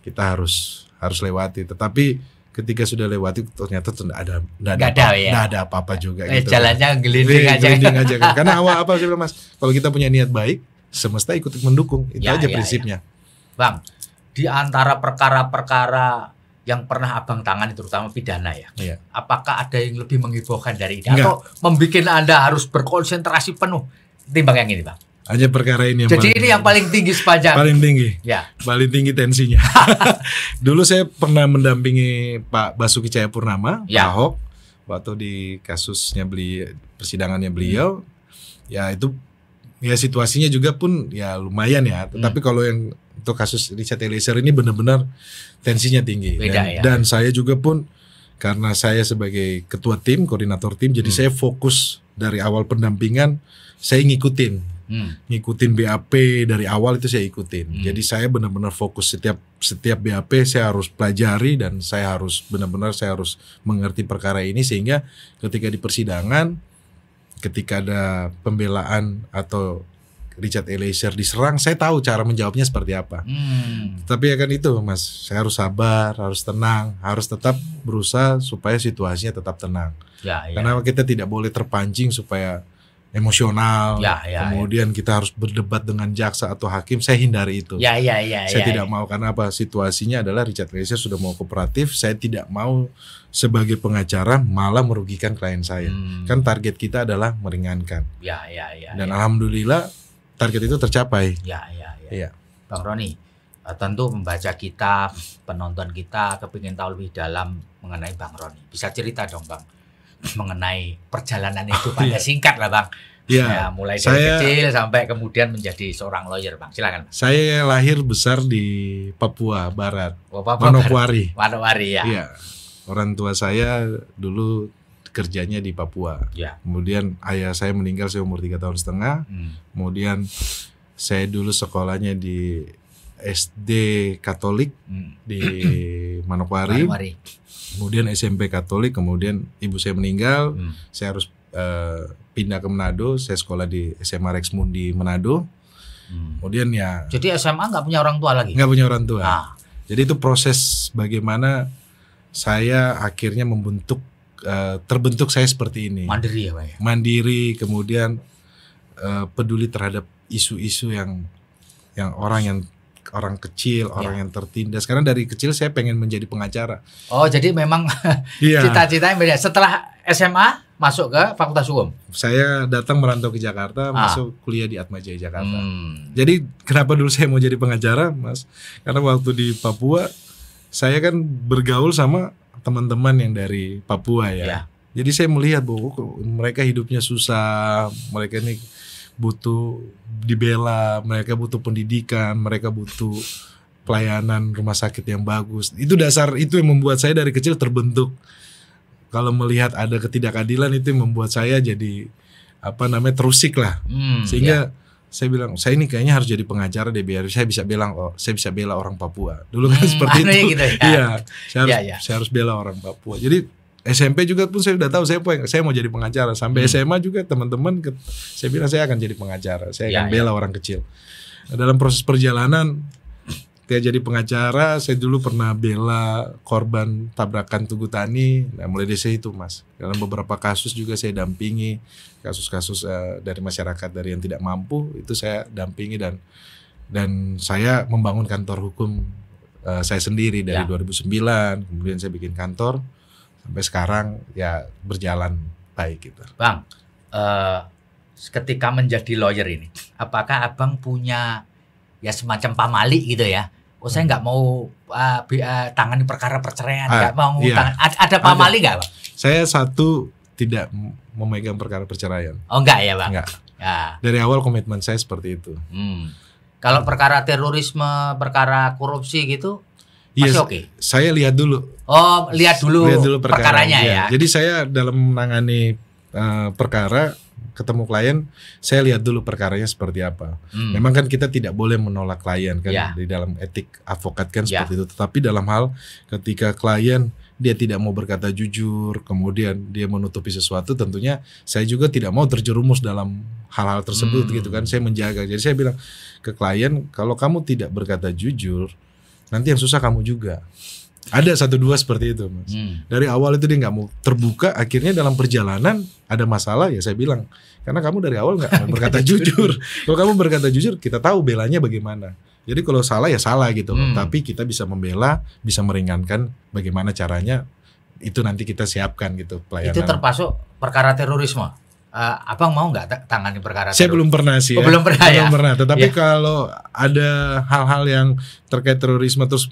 kita harus harus lewati. Tetapi ketika sudah lewati ternyata tidak ada tidak ada, ada, apa, ya. ada apa-apa juga eh, gitu. Jalannya gelinding aja. Gelinding aja. Kan. (laughs) Karena awal apa sih Mas? Kalau kita punya niat baik, semesta ikut mendukung. Itu ya, aja ya, ya. prinsipnya. Ya. Bang, di antara perkara-perkara yang pernah abang tangani terutama pidana ya. Iya. Apakah ada yang lebih menghiburkan dari ini Enggak. atau membuat Anda harus berkonsentrasi penuh timbang yang ini, Bang? Hanya perkara ini yang Jadi paling, ini yang paling tinggi sepanjang. Paling tinggi. Ya. Paling tinggi tensinya. (laughs) Dulu saya pernah mendampingi Pak Basuki Cahayapurnama, ya. Pak Ahok waktu di kasusnya beli persidangannya beliau. Hmm. Ya itu ya situasinya juga pun ya lumayan ya. Hmm. Tetapi hmm. kalau yang itu kasus Richard Eliezer ini benar-benar tensinya tinggi Beda, dan, ya. dan saya juga pun karena saya sebagai ketua tim koordinator tim jadi hmm. saya fokus dari awal pendampingan saya ngikutin hmm. ngikutin BAP dari awal itu saya ikutin hmm. jadi saya benar-benar fokus setiap setiap BAP saya harus pelajari dan saya harus benar-benar saya harus mengerti perkara ini sehingga ketika di persidangan ketika ada pembelaan atau Richard Eliezer diserang, saya tahu cara menjawabnya seperti apa. Hmm. Tapi ya kan itu, Mas, saya harus sabar, harus tenang, harus tetap berusaha supaya situasinya tetap tenang. Ya, ya. Karena kita tidak boleh terpancing supaya emosional. Ya, ya, ya. kemudian ya. kita harus berdebat dengan jaksa atau hakim. Saya hindari itu. Ya, ya, ya, saya ya, tidak ya. mau karena apa? Situasinya adalah Richard Eliezer sudah mau kooperatif. Saya tidak mau sebagai pengacara malah merugikan klien saya. Hmm. Kan target kita adalah meringankan. Ya, ya, ya. Dan ya. alhamdulillah target itu tercapai. Ya, ya, ya. ya. Bang Roni, eh, tentu membaca kita, penonton kita kepingin tahu lebih dalam mengenai Bang Roni. Bisa cerita dong, Bang, (clears throat) mengenai perjalanan itu oh, ya. singkat lah, Bang. Ya, ya mulai dari saya, kecil sampai kemudian menjadi seorang lawyer, Bang. Silakan. Bang. Saya lahir besar di Papua Barat, oh, Manokwari. Manokwari ya. ya. Orang tua saya dulu kerjanya di Papua. Ya. Kemudian ayah saya meninggal saya umur tiga tahun setengah. Hmm. Kemudian saya dulu sekolahnya di SD Katolik hmm. di Manokwari. Manokwari. Kemudian SMP Katolik. Kemudian ibu saya meninggal. Hmm. Saya harus uh, pindah ke Manado. Saya sekolah di SMA Rex Mundi Manado. Hmm. Kemudian ya. Jadi SMA nggak punya orang tua lagi? Nggak punya orang tua. Ah. Jadi itu proses bagaimana saya akhirnya membentuk Eh, terbentuk saya seperti ini. Mandiri ya pak ya? Mandiri kemudian uh, peduli terhadap isu-isu yang yang orang yang orang kecil, orang ya. yang tertindas. Karena dari kecil saya pengen menjadi pengacara. Oh, jadi memang (laughs) iya. cita-citanya beda. Setelah SMA masuk ke Fakultas Hukum. Saya datang merantau ke Jakarta, ah. masuk kuliah di Atma Jaya Jakarta. Hmm. Jadi kenapa dulu saya mau jadi pengacara, Mas? Karena waktu di Papua saya kan bergaul sama teman-teman yang dari Papua ya. ya. Jadi saya melihat bahwa mereka hidupnya susah, mereka ini butuh dibela, mereka butuh pendidikan, mereka butuh pelayanan rumah sakit yang bagus. Itu dasar itu yang membuat saya dari kecil terbentuk. Kalau melihat ada ketidakadilan itu yang membuat saya jadi apa namanya terusik lah. Hmm, Sehingga ya saya bilang saya ini kayaknya harus jadi pengacara deh biar saya bisa bela oh, saya bisa bela orang Papua dulu kan hmm, seperti itu gitu, ya. iya saya harus, ya, ya. saya harus bela orang Papua jadi SMP juga pun saya udah tahu saya pengen, saya mau jadi pengacara sampai hmm. SMA juga teman-teman saya bilang saya akan jadi pengacara saya ya, akan iya. bela ya. orang kecil dalam proses perjalanan dia jadi pengacara, saya dulu pernah bela korban tabrakan Tugu Tani. Nah, mulai dari situ, Mas. Dalam beberapa kasus juga saya dampingi kasus-kasus uh, dari masyarakat dari yang tidak mampu itu saya dampingi dan dan saya membangun kantor hukum uh, saya sendiri dari ya. 2009, kemudian saya bikin kantor sampai sekarang ya berjalan baik gitu. Bang, uh, ketika menjadi lawyer ini, apakah abang punya ya semacam pamali gitu ya oh saya hmm. nggak mau uh, uh, tangani perkara perceraian, ah, nggak ah, mau iya. tangan. Ada, Pak Mali nggak, Bang? Saya satu tidak memegang perkara perceraian. Oh enggak ya, Bang? Enggak. Ya. Dari awal komitmen saya seperti itu. Hmm. Kalau perkara terorisme, perkara korupsi gitu Iya, yes, oke. Okay? Saya lihat dulu. Oh, lihat dulu, lihat dulu perkara. perkaranya ya. ya. Jadi saya dalam menangani uh, perkara ketemu klien, saya lihat dulu perkaranya seperti apa. Hmm. Memang kan kita tidak boleh menolak klien kan yeah. di dalam etik advokat kan yeah. seperti itu. Tetapi dalam hal ketika klien dia tidak mau berkata jujur, kemudian dia menutupi sesuatu, tentunya saya juga tidak mau terjerumus dalam hal-hal tersebut hmm. gitu kan. Hmm. Saya menjaga. Jadi saya bilang ke klien, kalau kamu tidak berkata jujur, nanti yang susah kamu juga. Ada satu dua seperti itu, Mas. Hmm. Dari awal itu dia nggak mau terbuka, akhirnya dalam perjalanan ada masalah ya saya bilang, karena kamu dari awal nggak berkata (laughs) jujur. Kalau kamu berkata jujur, kita tahu belanya bagaimana. Jadi kalau salah ya salah gitu, hmm. tapi kita bisa membela, bisa meringankan bagaimana caranya itu nanti kita siapkan gitu pelayanan. Itu termasuk perkara terorisme uh, abang mau nggak tangani perkara saya belum pernah sih oh, ya. belum pernah belum ya? pernah tetapi ya. kalau ada hal-hal yang terkait terorisme terus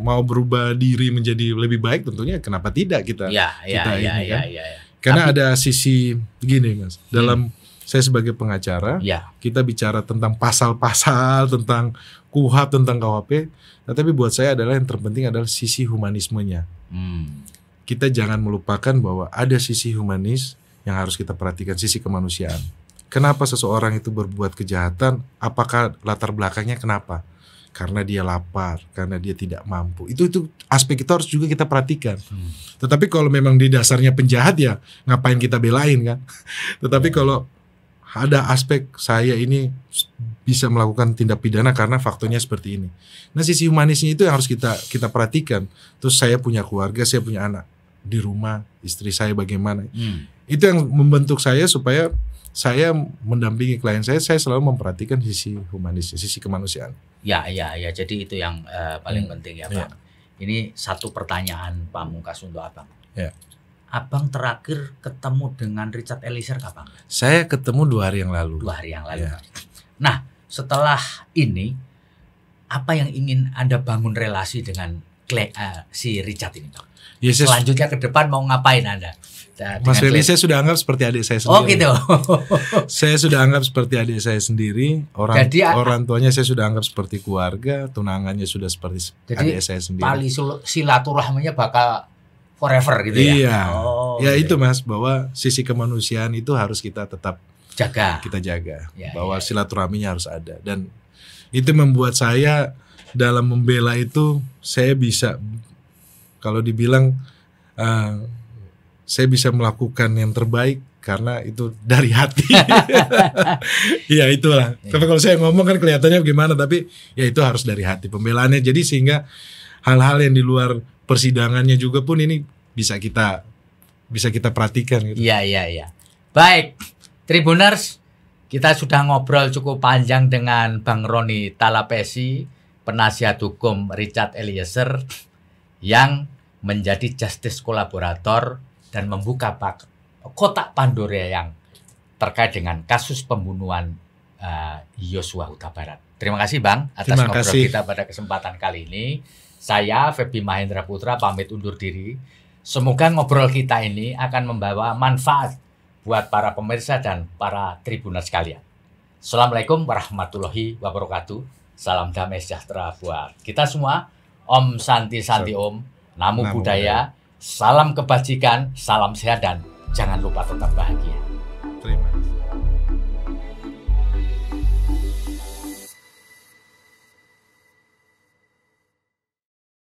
mau berubah diri menjadi lebih baik tentunya kenapa tidak kita ya, ya, kita ya, ini ya, kan ya, ya, karena Tapi, ada sisi begini mas dalam hmm. saya sebagai pengacara iya. kita bicara tentang pasal-pasal tentang kuhab tentang KUHP tetapi buat saya adalah yang terpenting adalah sisi humanismenya hmm. kita jangan melupakan bahwa ada sisi humanis yang harus kita perhatikan sisi kemanusiaan. Kenapa seseorang itu berbuat kejahatan? Apakah latar belakangnya kenapa? Karena dia lapar, karena dia tidak mampu. Itu itu aspek kita harus juga kita perhatikan. Hmm. Tetapi kalau memang di dasarnya penjahat ya ngapain kita belain kan? (laughs) Tetapi ya. kalau ada aspek saya ini bisa melakukan tindak pidana karena faktornya seperti ini. Nah, sisi humanisnya itu yang harus kita kita perhatikan. Terus saya punya keluarga, saya punya anak di rumah, istri saya bagaimana? Hmm itu yang membentuk saya supaya saya mendampingi klien saya, saya selalu memperhatikan sisi humanis, sisi kemanusiaan. Ya, ya, ya. Jadi itu yang uh, paling hmm. penting ya, Pak. Ya. Ini satu pertanyaan Pak Mungkas untuk Abang. Ya. Abang terakhir ketemu dengan Richard Eliezer kapan? Saya ketemu dua hari yang lalu. Dua hari yang lalu. Ya. Nah, setelah ini, apa yang ingin Anda bangun relasi dengan Kle, uh, si Richard ini, Ya, Selanjutnya ke depan mau ngapain Anda? Nah, Mas Feli saya sudah anggap seperti adik saya oh, sendiri. Oh gitu. (laughs) saya sudah anggap seperti adik saya sendiri. Orang Jadi, orang tuanya saya sudah anggap seperti keluarga, tunangannya sudah seperti Jadi, adik saya sendiri. Jadi silaturahminya bakal forever gitu ya. Iya. Oh, ya okay. Gitu. itu Mas bahwa sisi kemanusiaan itu harus kita tetap jaga. Kita jaga ya, bahwa ya. ya. silaturahminya harus ada dan itu membuat saya dalam membela itu saya bisa kalau dibilang uh, saya bisa melakukan yang terbaik karena itu dari hati. (laughs) Ya, iya itulah. Ya. Tapi kalau saya ngomong kan kelihatannya gimana tapi ya itu harus dari hati pembelaannya. Jadi sehingga hal-hal yang di luar persidangannya juga pun ini bisa kita bisa kita perhatikan gitu. Iya iya iya. Baik, Tribuners, kita sudah ngobrol cukup panjang dengan Bang Roni Talapesi, penasihat hukum Richard Eliezer yang menjadi justice kolaborator dan membuka pak, kotak Pandora yang terkait dengan kasus pembunuhan Yosua eh, Huta Barat. Terima kasih Bang atas Terima ngobrol kita pada kesempatan kali ini. Saya Febi Mahendra Putra pamit undur diri. Semoga ngobrol kita ini akan membawa manfaat buat para pemirsa dan para tribuner sekalian. Assalamualaikum warahmatullahi wabarakatuh. Salam damai sejahtera buat kita semua. Om Santi Santi Om. Namu, Namu budaya. budaya Salam kebajikan, salam sehat, dan jangan lupa tetap bahagia. Terima kasih.